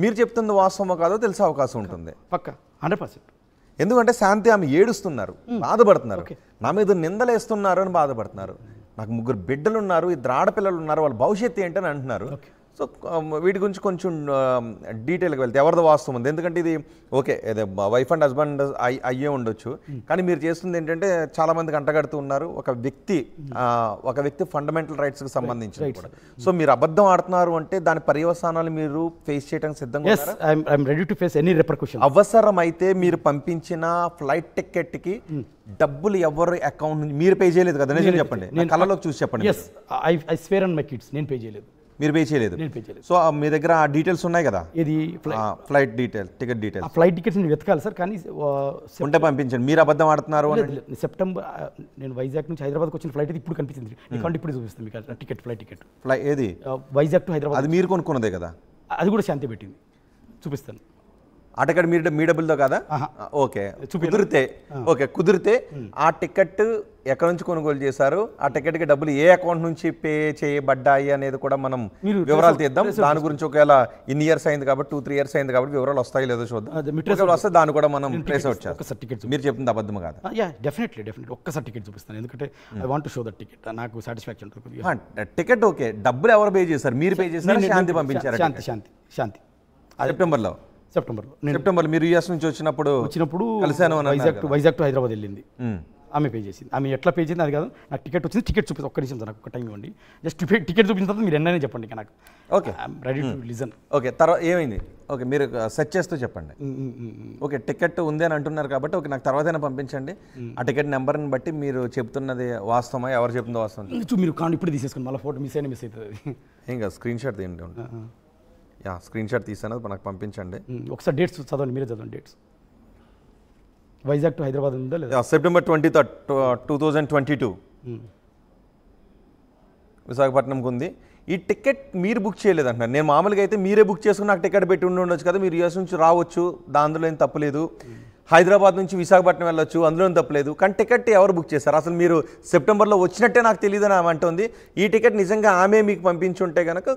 మీరు చెప్తుంది వాస్తవమో కాదో తెలిసే అవకాశం ఉంటుంది పక్క హండ్రెడ్ పర్సెంట్ ఎందుకంటే శాంతి ఆమె ఏడుస్తున్నారు బాధపడుతున్నారు నా మీద నిందలేస్తున్నారు అని బాధపడుతున్నారు నాకు ముగ్గురు బిడ్డలు ఉన్నారు ఇద్దరు ఆడపిల్లలు ఉన్నారు వాళ్ళ భవిష్యత్తు ఏంటని అంటున్నారు సో um, వీటి గురించి కొంచెం డీటెయిల్గా um, వెళ్తే ఎవరిది వాస్తవం ఉంది ఎందుకంటే ఇది ఓకే వైఫ్ అండ్ హస్బెండ్ అయ్యే ఉండొచ్చు hmm. కానీ మీరు చేస్తుంది ఏంటంటే చాలా మందికి అంటగడుతూ ఉన్నారు ఒక వ్యక్తి hmm. ఒక వ్యక్తి ఫండమెంటల్ రైట్స్కి సంబంధించి సో మీరు అబద్ధం ఆడుతున్నారు అంటే దాని పర్యవసానాలు మీరు ఫేస్ చేయడానికి సిద్ధంగా రెడీ టు ఫేస్ ఎనీ అవసరం అయితే మీరు పంపించిన ఫ్లైట్ టికెట్కి hmm. డబ్బులు ఎవరు అకౌంట్ మీరు పే చేయలేదు కదా చెప్పండి నేను చూసి చెప్పండి I swear and my kids నేను పే చేయలేదు మీరు పే చేయలేదు సో మీ దగ్గర ఆ డీటెయిల్స్ ఉన్నాయి కదా ఇది flight detail ticket details flight tickets నేను వెతకాలి సార్ కానీ ఉంటే పంపించండి మీరు అబద్ధం ఆడుతున్నారు సెప్టెంబర్ నేను వైజాగ్ నుంచి హైదరాబాద్కి వచ్చిన ఫ్లైట్ ఇప్పుడు కనిపించింది ఇక్కడ hmm. ఇప్పుడు చూపిస్తుంది మీకు టికెట్ ఫ్లైట్ టికెట్ ఫ్లై ఏది వైజాగ్ టు హైదరాబాద్ అది మీరు కొనుక్కున్నదే కదా అది కూడా శాంతి పెట్టింది చూపిస్తాను అటకడ మీ మీ డబ్బులతో కదా ఓకే కుదిరితే ఓకే కుదిరితే ఆ టికెట్ ఎక్కడ నుంచి కొనుగోలు చేశారు ఆ టికెట్ కి డబ్బులు ఏ అకౌంట్ నుంచి పే చేయబడ్డాయి అనేది కూడా మనం వివరాలు తీద్దాం దాని గురించి ఒకవేళ ఇన్ని ఇయర్స్ అయింది కాబట్టి టూ త్రీ ఇయర్స్ అయింది కాబట్టి వివరాలు వస్తాయి లేదో చూద్దాం వస్తే దాన్ని కూడా మనం ప్లేస్ అవుట్ చేస్తాం మీరు చెప్పింది అబద్ధం కాదు డెఫినెట్లీ డెఫినెట్లీ టికెట్ చూపిస్తాను ఎందుకంటే I want show that ticket నాకు సాటిస్ఫాక్షన్ టికెట్ ఓకే డబ్బులు ఎవరు పే చేశారు మీరు పే చేశారు శాంతి పంపించారు శాంతి శాంతి శాంతి సెప్టెంబర్లో సెప్టెంబర్లో సెప్టెంబర్ మీరు యుఎస్ నుంచి వచ్చినప్పుడు వచ్చినప్పుడు కలిసాను వైజాగ్ టు వైజాగ్ టు హైదరాబాద్ వెళ్ళింది ఆమె పే చేసింది ఆమె ఎట్లా పే చేసింది అది కాదు నాకు టికెట్ వచ్చింది టికెట్ చూపి ఒక్క నిమిషం నాకు ఒక టైం ఇవ్వండి జస్ట్ టికెట్ చూపించిన తర్వాత మీరు ఎన్నైనా చెప్పండి ఇక నాకు okay ready to listen okay తర్వాత ఏమైంది ఓకే మీరు సెర్చ్ చేస్తూ చెప్పండి ఓకే టికెట్ ఉంది అని అంటున్నారు కాబట్టి ఓకే నాకు తర్వాత పంపించండి ఆ టికెట్ నెంబర్ని బట్టి మీరు చెప్తున్నది వాస్తవమా ఎవరు చెప్తుందో వాస్తవం మీరు కాండి ఇప్పుడు తీసేసుకోండి మళ్ళీ ఫోటో మిస్ అయినా మిస్ అవుతుంది ఏం కాదు స్క్రీన్ షాట్ తీయండి యా స్క్రీన్ షాట్ తీసాను మనకు పంపించండి ఒకసారి డేట్స్ చదవండి మీరే చదవండి డేట్స్ వైజాగ్ టు హైదరాబాద్ ఉందా లేదా September twenty third two thousand twenty two విశాఖపట్నంకి ఉంది ఈ టికెట్ మీరు బుక్ చేయలేదంటున్నారు నేను మామూలుగా అయితే మీరే బుక్ చేసుకుని నాకు టికెట్ పెట్టి ఉండి ఉండొచ్చు కదా మీరు యూఎస్ నుంచి రావచ్చు దాంట్లో ఏం తప్పలేదు హైదరాబాద్ నుంచి విశాఖపట్నం వెళ్ళొచ్చు అందులోనూ తప్పలేదు కానీ టికెట్ ఎవరు బుక్ చేశారు అసలు మీరు సెప్టెంబర్లో వచ్చినట్టే నాకు తెలియదు అని ఆమె అంటుంది ఈ టికెట్ నిజంగా ఆమె మీకు పంపించుంటే కనుక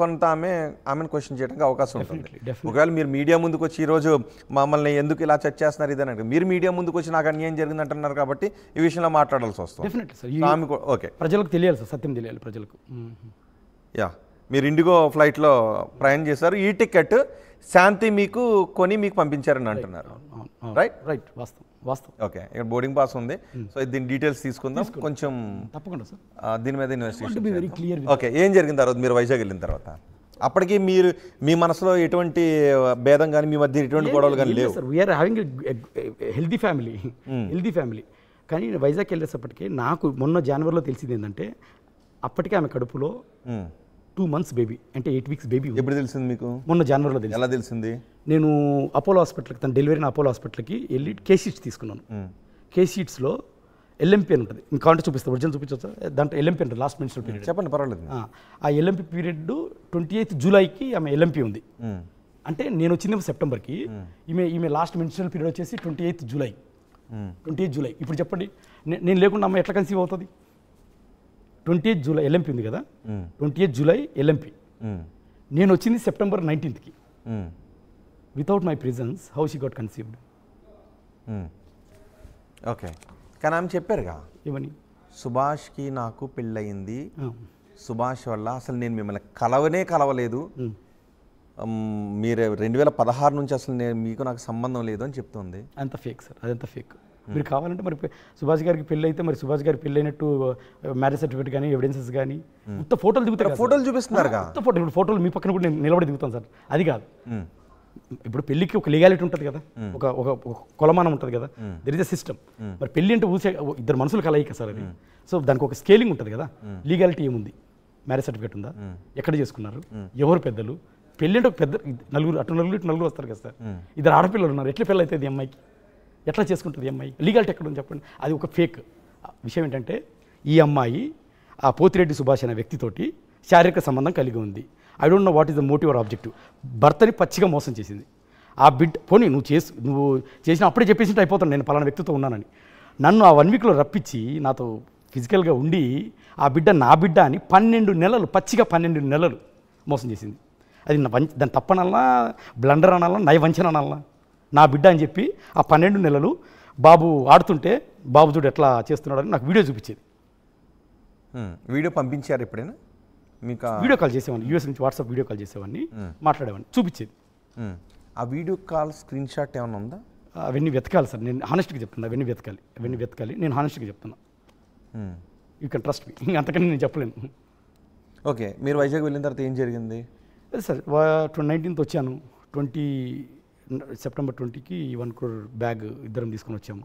కొంత ఆమె ఆమెను క్వశ్చన్ చేయడానికి అవకాశం ఉంటుంది ఒకవేళ మీరు మీడియా ముందుకు వచ్చి ఈరోజు మమ్మల్ని ఎందుకు ఇలా చర్చ చేస్తున్నారు ఇదని మీరు మీడియా ముందుకు వచ్చి నాకు అన్యాయం జరిగింది అంటున్నారు కాబట్టి ఈ విషయంలో మాట్లాడాల్సి వస్తుంది ఓకే ప్రజలకు తెలియాలి సార్ సత్యం తెలియాలి ప్రజలకు యా మీరు ఇండిగో ఫ్లైట్లో ప్రయాణం చేశారు ఈ టికెట్ శాంతి మీకు కొని మీకు పంపించారని అంటున్నారు రైట్ రైట్ వాస్తవం వాస్తవం ఓకే ఇక్కడ బోర్డింగ్ పాస్ ఉంది hmm. సో దీని డీటెయిల్స్ తీసుకుందాం కొంచెం తప్పకుండా సార్ దీని మీద ఇన్వెస్టిగేషన్ ఓకే ఏం జరిగిన తర్వాత మీరు వైజాగ్ వెళ్ళిన తర్వాత అప్పటికి మీరు మీ మనసులో ఎటువంటి భేదం కానీ మీ మధ్య ఎటువంటి గొడవలు కానీ లేవు sir we're having healthy family healthy family కానీ వైజాగ్ వెళ్ళేసప్పటికి నాకు మొన్న జనవరిలో తెలిసింది ఏంటంటే అప్పటికే ఆమె కడుపులో hmm. టూ మంత్స్ బేబీ అంటే ఎయిట్ వీక్స్ బేబీ ఎప్పుడు తెలిసింది మీకు మొన్న జనవరిలో తెలిసి ఎలా తెలిసింది నేను అపోలో హాస్పిటల్కి తను డెలివరీ అపోలో హాస్పిటల్కి వెళ్ళి కేసీట్స్ తీసుకున్నాను కేసీట్స్లో ఎల్ఎంపీ అని ఉంటుంది ఇంకా అంటే చూపిస్తాను ఒరిజినల్ చూపించవచ్చు దాంట్లో ఎల్ఎంపీ అంటే లాస్ట్ మెన్షన్ పీరియడ్ చెప్పండి పర్వాలేదు ఆ ఎల్ఎంపీ పీరియడ్ ట్వంటీ ఎయిత్ జూలైకి ఆమె ఎల్ఎంపీ ఉంది అంటే నేను వచ్చింది సెప్టెంబర్కి ఈమె ఈమె లాస్ట్ మెన్షనల్ పీరియడ్ వచ్చేసి twenty eighth July twenty eighth July ఇప్పుడు చెప్పండి నేను లేకుండా అమ్మ ఎట్లా కన్సీవ్ అవుతుంది ట్వంటీ జూలై ఎల్ఎంపీ ఉంది కదా ట్వంటీ ఎయిత్ జూలై ఎల్ఎంపి నేను వచ్చింది సెప్టెంబర్ నైన్టీన్త్కి without my presence how she got conceived okay కానీ ఆమె చెప్పారుగా ఇవని సుభాష్కి నాకు పెళ్ళయింది సుభాష్ వల్ల అసలు నేను మిమ్మల్ని కలవనే కలవలేదు మీరు రెండు వేల పదహారు నుంచి అసలు నేను మీకు నాకు సంబంధం లేదు అని చెప్తుంది అంత ఫేక్ సార్ అదంతా ఫేక్ మీరు కావాలంటే మరి సుభాష్ గారికి పెళ్ళి అయితే మరి సుభాష్ గారికి పెళ్ళి అయినట్టు మ్యారేజ్ సర్టిఫికేట్ కానీ ఎవిడెన్సెస్ కానీ మొత్తం ఫోటోలు దిగుతారు ఫోటోలు చూపిస్తున్నారు ఫోటో ఫోటోలు మీ పక్కన కూడా నేను నిలబడి దిగుతాను సార్ అది కాదు ఇప్పుడు పెళ్లికి ఒక లీగాలిటీ ఉంటుంది కదా ఒక ఒక కొలమానం ఉంటుంది కదా దర్ ఇస్ అ సిస్టమ్ మరి పెళ్లి అంటే ఊసే ఇద్దరు మనుషులు కలయిక సార్ అది సో దానికి ఒక స్కేలింగ్ ఉంటుంది కదా లీగాలిటీ ఏముంది మ్యారేజ్ సర్టిఫికేట్ ఉందా ఎక్కడ చేసుకున్నారు ఎవరు పెద్దలు పెళ్ళి అంటే ఒక పెద్ద నలుగురు అటు నలుగురు ఇటు నలుగురు వస్తారు కదా సార్ ఇద్దరు ఆడపిల్లలు ఉన్నారు ఎట్లా పెళ్ళి అవుతుంది అమ్మాయికి ఎట్లా చేసుకుంటుంది అమ్మాయి లీగల్ టెక్ ఉంది చెప్పండి అది ఒక ఫేక్ విషయం ఏంటంటే ఈ అమ్మాయి ఆ పోతిరెడ్డి సుభాష్ అనే వ్యక్తితోటి శారీరక సంబంధం కలిగి ఉంది I don't know what is the motive or objective భర్తని పచ్చిగా మోసం చేసింది ఆ బిడ్డ పోనీ నువ్వు చేసి నువ్వు చేసిన అప్పుడే చెప్పేసినట్టు అయిపోతాను నేను పలానా వ్యక్తితో ఉన్నానని నన్ను ఆ వన్ వీక్లో రప్పించి నాతో ఫిజికల్గా ఉండి ఆ బిడ్డ నా బిడ్డ అని పన్నెండు నెలలు పచ్చిగా పన్నెండు నెలలు మోసం చేసింది అది దాని తప్పనల్లా బ్లండర్ అనాలా నయవంచన అనాలా నా బిడ్డ అని చెప్పి ఆ పన్నెండు నెలలు బాబు ఆడుతుంటే బాబు చూడు ఎట్లా చేస్తున్నాడని నాకు వీడియో చూపించేది వీడియో పంపించారు ఎప్పుడైనా మీకు వీడియో కాల్ చేసేవాడిని యూఎస్ నుంచి వాట్సాప్ వీడియో కాల్ చేసేవాడిని మాట్లాడేవాడిని చూపించేది ఆ వీడియో కాల్ స్క్రీన్ షాట్ ఏమైనా ఉందా అవన్నీ వెతకాలి సార్ నేను హానెస్ట్గా చెప్తున్నా అవన్నీ వెతకాలి అవన్నీ వెతకాలి నేను హానెస్ట్గా చెప్తున్నా యూ కెన్ ట్రస్ట్ మీ అంతకన్నా నేను చెప్పలేను ఓకే మీరు వైజాగ్ వెళ్ళిన తర్వాత ఏం జరిగింది సార్ ట్వంటీ నైన్టీన్త్ వచ్చాను ట్వంటీ సెప్టెంబర్ ట్వంటీకి ఈ వన్ క్రోర్ బ్యాగ్ ఇద్దరం తీసుకొని వచ్చాము